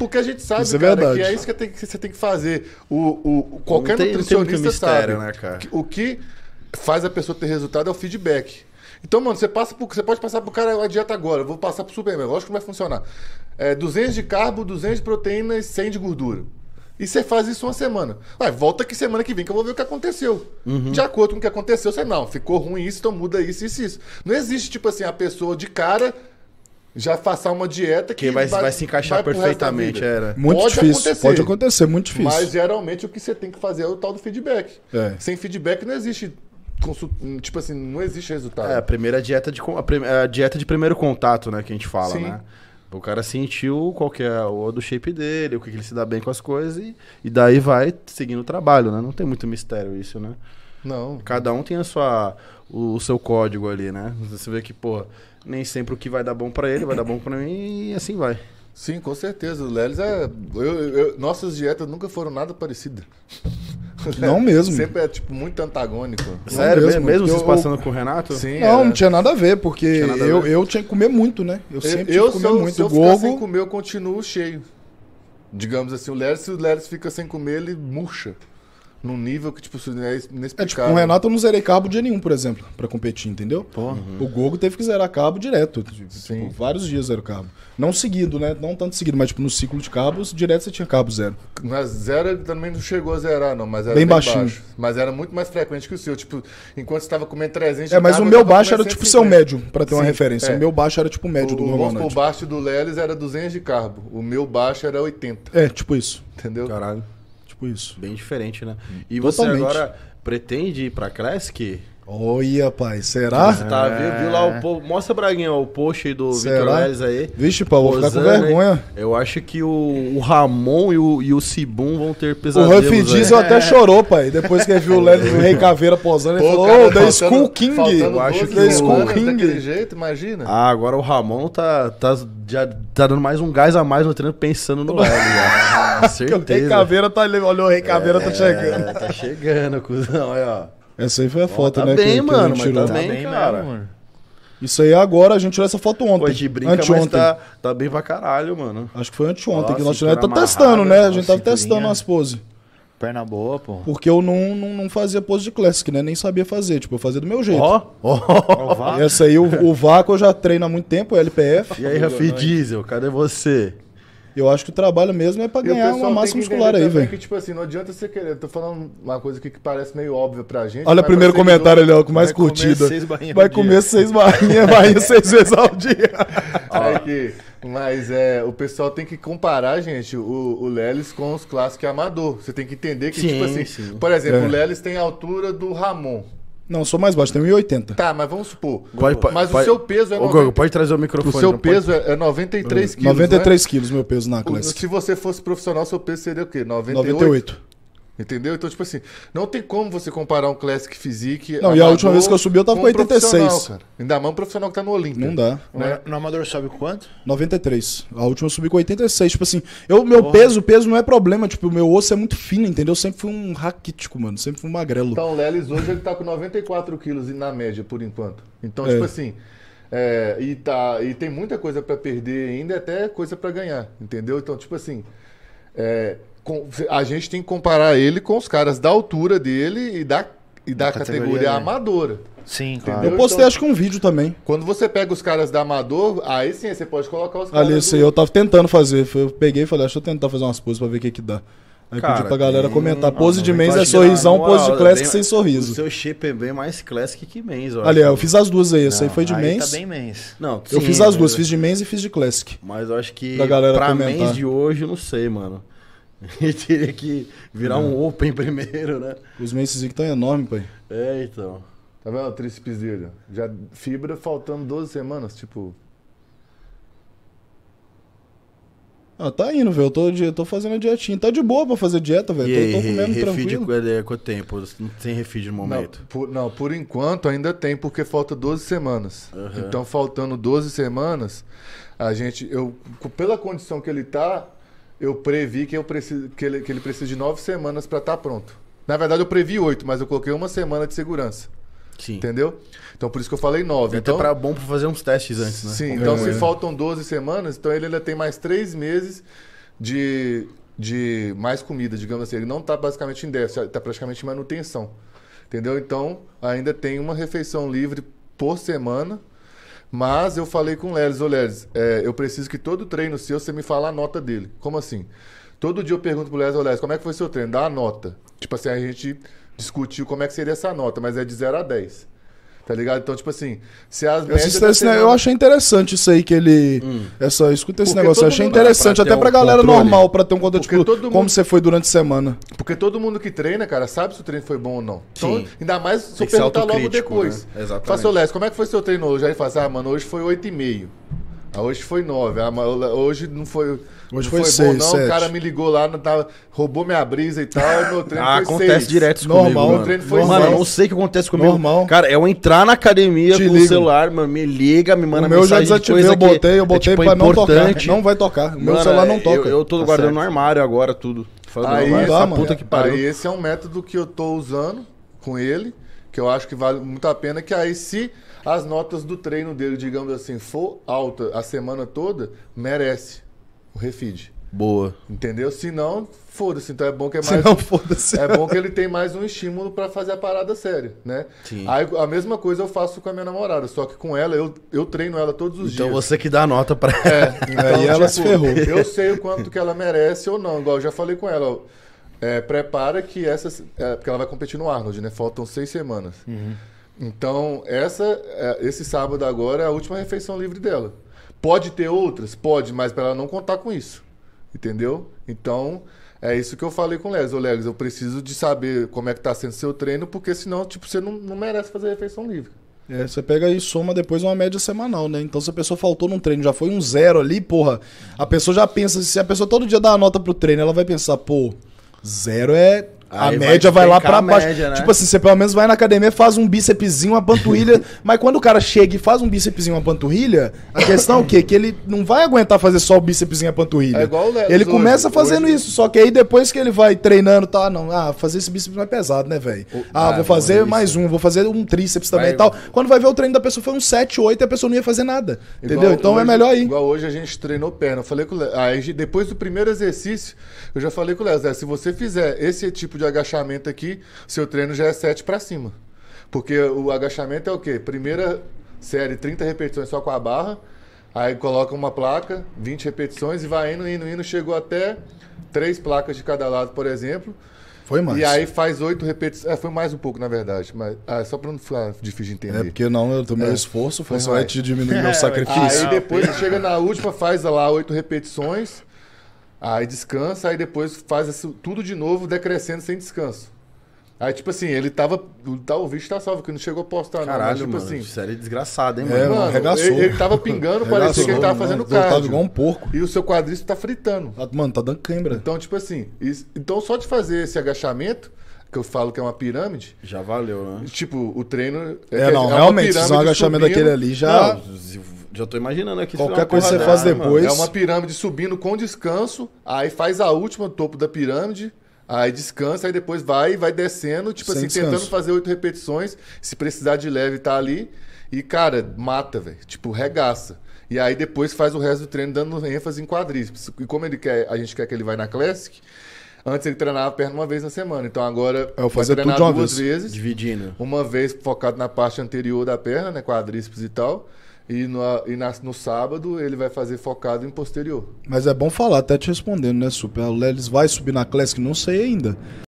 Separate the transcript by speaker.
Speaker 1: Porque a gente sabe, isso é cara, é verdade. que é isso que, tem, que, você tem que fazer. O, o, qualquer tem, nutricionista mistério, sabe. Né, cara? Que, o que faz a pessoa ter resultado é o feedback. Então, mano, você, passa você pode passar pro cara a dieta agora. Eu vou passar pro Superman. Lógico que vai funcionar. É, 200 de carbo, 200 de proteína e 100 de gordura. E você faz isso uma semana. Vai, volta que semana que vem que eu vou ver o que aconteceu. Uhum. De acordo com o que aconteceu, você não, ficou ruim isso, então muda isso, isso, isso. Não existe, tipo assim, a pessoa de cara já façar uma
Speaker 2: dieta que, que vai, vai, vai se encaixar vai perfeitamente. Era. Muito pode difícil. Acontecer, pode
Speaker 3: acontecer, muito
Speaker 1: difícil. Mas geralmente o que você tem que fazer é o tal do feedback. É. Sem feedback não existe. Tipo assim,
Speaker 2: não existe resultado. É, a primeira dieta de, a, a dieta de primeiro contato, né, que a gente fala, Sim. né? O cara sentiu qual que é o do shape dele, o que, que ele se dá bem com as coisas, e, e daí vai seguindo o trabalho, né? Não tem muito mistério isso, né? Não. Cada um tem a sua, o, o seu código ali, né? Você vê que, pô, nem sempre o que vai dar bom para ele vai dar bom para mim e assim vai. Sim, com certeza. O Lelis é. Eu, eu, nossas dietas nunca foram nada
Speaker 1: parecidas. Não mesmo. Sempre é, tipo, muito antagônico. Sério, mesmo, mesmo vocês eu, passando
Speaker 3: com o Renato? Sim. Não, é. não tinha nada a ver, porque eu, ver. eu tinha que comer muito, né? Eu, sempre eu, tinha que comer muito. Se eu Gogo... sem
Speaker 1: comer, eu continuo cheio. Digamos assim, o Leris, se o Leris fica sem comer, ele murcha num nível que, tipo, é inexplicável. É, tipo, com o Renato eu não
Speaker 3: zerei cabo dia nenhum, por exemplo, pra competir, entendeu? Uhum. uhum. O Gogo teve que zerar cabo direto. Tipo, Sim. Tipo, vários dias zero cabo. Não seguido, né? Não tanto seguido, mas tipo, no ciclo de cabos, direto você tinha cabo zero.
Speaker 1: Mas zero ele também não chegou a zerar, não. Mas era bem, bem baixinho. Baixo. Mas era muito mais frequente que o seu. Tipo, enquanto você tava comendo 300 É, mas cabo, o meu baixo era tipo 150. seu médio, pra ter Sim, uma referência. É. O meu
Speaker 3: baixo era tipo médio o, do Romanante. O
Speaker 1: baixo do Lelis era 200 de carbo. O meu baixo era 80.
Speaker 2: É, tipo isso. Entendeu? Caralho tipo isso. Bem diferente, né? E Totalmente. você agora pretende ir para a Classic? Olha, pai, será? Tá, viu, viu lá o é. post. Mostra, Braguinha, o post aí do Vitor Victor aí. Vixe, pau, vou ficar com vergonha. Eu acho que o, o Ramon e o, e o Cibum vão ter pesadelos. O Ruff Diesel até é. chorou, pai. Depois que ele viu o Leles e o Rei Caveira posando, ele Pô, falou, cara, oh, The School King. Eu acho que The School King.
Speaker 1: jeito, imagina.
Speaker 2: Ah, agora o Ramon tá, tá, já, tá dando mais um gás a mais no treino pensando no Leles. ah, certeza. o Rei Caveira
Speaker 3: tá... Olha, o Rei Caveira é, tá chegando. Tá
Speaker 2: chegando, cuzão, olha, ó. Essa aí foi a Pô, foto, tá né? Bem, que, mano, que tirou. Tá bem, tá bem cara.
Speaker 3: Isso aí é agora, a gente tirou essa foto ontem. Hoje brinca, anteontem. Tá,
Speaker 2: tá, bem pra caralho, mano. Acho que foi anteontem Nossa, que nós tiramos. Tá testando, né? A gente tava testando as poses. Perna boa, pô.
Speaker 3: Porque eu não, não, não, fazia pose de classic, né? Nem sabia fazer. Tipo, eu fazia do meu jeito. Ó, oh. oh. essa aí, o, o vácuo eu já treino há muito tempo, o LPF. E aí, Rafi Diesel, cadê você? Eu acho que o trabalho mesmo é pra ganhar uma massa muscular aí, velho. que,
Speaker 1: tipo assim, não adianta você querer. Tô falando uma coisa aqui que parece meio óbvia pra gente. Olha o primeiro comentário ali, ó, com mais curtida. vai comer seis barrinhas, comer seis vezes ao dia. Olha aqui. É mas é, o pessoal tem que comparar, gente, o, o Lelis com os clássicos amador. Você tem que entender que, tipo sim, tipo assim, sim. por exemplo, é. o Lelis tem a altura do Ramon.
Speaker 3: Não, eu sou mais baixo, tenho 1,80.
Speaker 1: Tá, mas vamos supor. Pode, mas pode, o seu peso é. Ô, 90... Gogo,
Speaker 3: pode trazer o microfone. O seu peso
Speaker 1: pode... é 93 é hum, quilos. 93 né? quilos, meu peso na Atlético. Se você fosse profissional, seu peso seria o quê? 98? 98. Entendeu? Então, tipo assim, não tem como você comparar um Classic Physique. Não, e a última vez que eu subi eu tava com, 86. cara. Ainda mais um profissional que tá no olímpico Não dá. Né? No Amador sobe quanto?
Speaker 3: 93. A última eu subi com 86. Tipo assim, eu, meu Porra. peso, peso não é problema. Tipo, o meu osso é muito fino, entendeu? Eu sempre fui um raquítico, mano. Sempre fui um magrelo. Então, o
Speaker 1: Lelis hoje ele tá com 94 quilos na média, por enquanto. Então, é. tipo assim. É, e, tá, e tem muita coisa para perder ainda, até coisa para ganhar, entendeu? Então, tipo assim. É, a gente tem que comparar ele com os caras da altura dele e da, e da, da categoria, categoria amadora. Sim, claro. Eu postei então, acho
Speaker 3: que um vídeo também.
Speaker 1: Quando você pega os caras da Amador, aí sim, você pode colocar os caras. Ali, sim eu
Speaker 3: tava tentando fazer. Eu peguei e falei, deixa eu tentar fazer umas poses pra ver o que que dá. Aí cara, pedi pra galera tem... comentar. Ah, pose ah, de mens é sorrisão, pose de classic bem... sem
Speaker 2: sorriso. O seu shape é bem mais classic que mens, olha. Ali, eu fiz as duas aí. Essa aí foi de aí mens. Tá bem mens. Não, eu fiz as duas, fiz
Speaker 3: de mens e fiz de classic.
Speaker 2: Mas eu acho que pra, galera pra comentar. mens de hoje, eu não sei, mano. Ele teria que virar Não. um uhum. Open primeiro, né? Os meus Suzuki estão enormes, pai. É, então. Tá vendo o tríceps
Speaker 3: dele? Já fibra faltando 12 semanas, tipo. Ah, tá indo, velho. Eu tô, eu tô fazendo a dietinha. Tá de boa pra fazer dieta, velho. Tô, aí, tô comendo refi tranquilo.
Speaker 2: Refide é, quanto tempo? Não tem de momento? Não por, não por, enquanto ainda tem,
Speaker 1: porque falta 12 semanas. Uhum. Então, faltando 12 semanas, a gente... Eu, pela condição que ele tá, eu previ que, eu preciso, que, ele, que ele precisa de nove semanas para estar tá pronto. Na verdade, eu previ oito, mas eu coloquei uma semana de segurança. Sim. Entendeu? Então, por isso que eu falei nove. Então, para
Speaker 2: bom para fazer uns testes antes, né? Sim, então é, se faltam
Speaker 1: 12 semanas, então ele ainda tem mais três meses de, de mais comida, digamos assim. Ele não está basicamente em déficit, está praticamente em manutenção. Entendeu? Então, ainda tem uma refeição livre por semana mas eu falei com o Leris, ô é, eu preciso que todo treino seu você me fale a nota dele. Como assim? Todo dia eu pergunto pro Leris, ô como é que foi seu treino? Dá a nota. Tipo assim, a gente discutiu como é que seria essa nota, mas é de 0 a 10. Tá ligado? Então, tipo assim, se as eu, tá eu achei
Speaker 3: interessante isso aí que ele. Hum. Essa, escuta esse Porque negócio. Eu achei interessante, pra até um pra galera controle. normal, pra ter um controle Porque tipo, mundo... como você foi durante a semana. Porque
Speaker 1: todo mundo que treina, cara, sabe se o treino foi bom ou não. Então, Sim. Então, ainda mais se eu perguntar logo né? depois. Né? Exatamente. Faça, Léo, como é que foi seu treino hoje? Aí ele fala assim, ah, mano, hoje foi 8,5. Ah, hoje foi nove. Ah, hoje não foi. Hoje não foi, foi seis, bom, não. Sete. O cara me ligou lá, não tava, roubou minha brisa e tal.
Speaker 2: Meu treino ah, foi acontece seis. direto isso Normal, comigo, mano. o treino foi Normal. Mano, eu sei que acontece comigo. Normal. Cara, é eu entrar na academia Te com ligo. o celular, mano, me liga, me manda o meu mensagem. Eu já desativei, eu botei, eu é, botei é, tipo, pra importante. não tocar. Não vai tocar. Mano, meu celular não é, toca. Eu, eu tô tá guardando certo. no armário agora tudo. Falando aí, armário, tá, puta que pariu. Aí esse
Speaker 1: é um método que eu tô usando com ele, que eu acho que vale muito a pena, que aí se as notas do treino dele, digamos assim, for alta a semana toda, merece o refeed. Boa. Entendeu? Se não, foda-se. Então é bom que é mais. Se não, foda-se. É bom que ele tem mais um estímulo para fazer a parada séria, né? Sim. Aí, a mesma coisa eu faço com a minha namorada, só que com ela eu, eu treino ela todos os então dias. Então você
Speaker 2: que dá a nota para é, ela. É, então, Aí ela tipo, se ferrou. Eu sei o quanto
Speaker 1: que ela merece ou não, igual eu já falei com ela. é, prepara que essa. É, porque ela vai competir no Arnold, né? Faltam seis semanas. Uhum. Então, essa, é, esse sábado agora é a última refeição livre dela. Pode ter outras? Pode, mas para ela não contar com isso. Entendeu? Então, é isso que eu falei com o Legs. Ô, Legs, eu
Speaker 3: preciso de saber como é que tá sendo seu treino, porque senão, tipo, você não, não merece fazer refeição livre. É, você pega e soma depois uma média semanal, né? Então, se a pessoa faltou num treino, já foi um zero ali, porra, a pessoa já pensa, se a pessoa todo dia dá a nota pro treino, ela vai pensar, pô, zero é Aí a média vai, vai lá pra baixo. Média, né? Tipo assim, você pelo menos vai na academia, faz um bícepszinho uma panturrilha. mas quando o cara chega e faz um bícepszinho uma panturrilha, a questão é o quê? Que ele não vai aguentar fazer só o bícepszinho e a panturrilha. É igual o Ele começa hoje, fazendo hoje. isso, só que aí depois que ele vai treinando, tá? Não, ah, fazer esse bíceps é pesado, né, velho? Ah, ah, vou fazer é mais um, vou fazer um tríceps também vai, e tal. Quando vai ver o treino da pessoa foi um 7, 8 e a pessoa não ia fazer nada. Entendeu? Então é hoje, é melhor aí.
Speaker 1: Igual hoje a gente treinou perna. Eu falei com o Léo. Aí depois do primeiro exercício, eu já falei com o Léo, se você fizer esse tipo de de agachamento aqui, seu treino já é 7 para cima. Porque o agachamento é o quê? Primeira série, 30 repetições só com a barra. Aí coloca uma placa, 20 repetições e vai indo, indo, indo. Chegou até três placas de cada lado, por exemplo.
Speaker 3: Foi mais. E aí
Speaker 1: faz oito repetições. É, foi mais um pouco, na verdade. Mas ah, só para não ficar difícil de é, entender. É porque
Speaker 3: não, eu, do meu é. esforço foi só é te diminuir é, meu sacrifício. Aí
Speaker 1: depois chega na última, faz lá oito repetições. Aí descansa, aí depois faz isso, tudo de novo, decrescendo sem descanso. Aí, tipo assim, ele tava. o tá, vídeo tá salvo, que não chegou a postar, Caralho, tipo mano, assim.
Speaker 2: Série desgraçada, hein, mano? É, mano, Ele, ele tava pingando, parecia que ele tava fazendo mano, Tava igual um
Speaker 3: porco.
Speaker 1: E o seu quadríceps tá fritando. Ah, mano, tá dando câimbra. Então, tipo assim, isso, então só de fazer esse agachamento, que eu falo que é uma pirâmide. Já valeu, né? Tipo, o treino. É, é não, é realmente, se é um agachamento subindo,
Speaker 3: daquele ali já. Não,
Speaker 1: já tô imaginando aqui. Qualquer coisa que você faz né, mano. depois. É uma pirâmide subindo com descanso, aí faz a última topo da pirâmide, aí descansa, aí depois vai vai descendo, tipo Sem assim, descanso. tentando fazer oito repetições. Se precisar de leve, tá ali. E, cara, mata, velho. Tipo, regaça. E aí depois faz o resto do treino dando ênfase em quadríceps. E como ele quer, a gente quer que ele vá na Classic, Antes ele treinava perna uma vez na semana. Então agora é, eu fazia treinar tudo duas vez,
Speaker 2: vezes. Dividindo.
Speaker 1: Uma vez focado na parte anterior da perna, né? Quadríceps e tal. E, no, e na, no sábado ele vai fazer focado em posterior.
Speaker 3: Mas é bom falar, até te respondendo, né, Super? É, o Lelis vai subir na Classic, não sei ainda.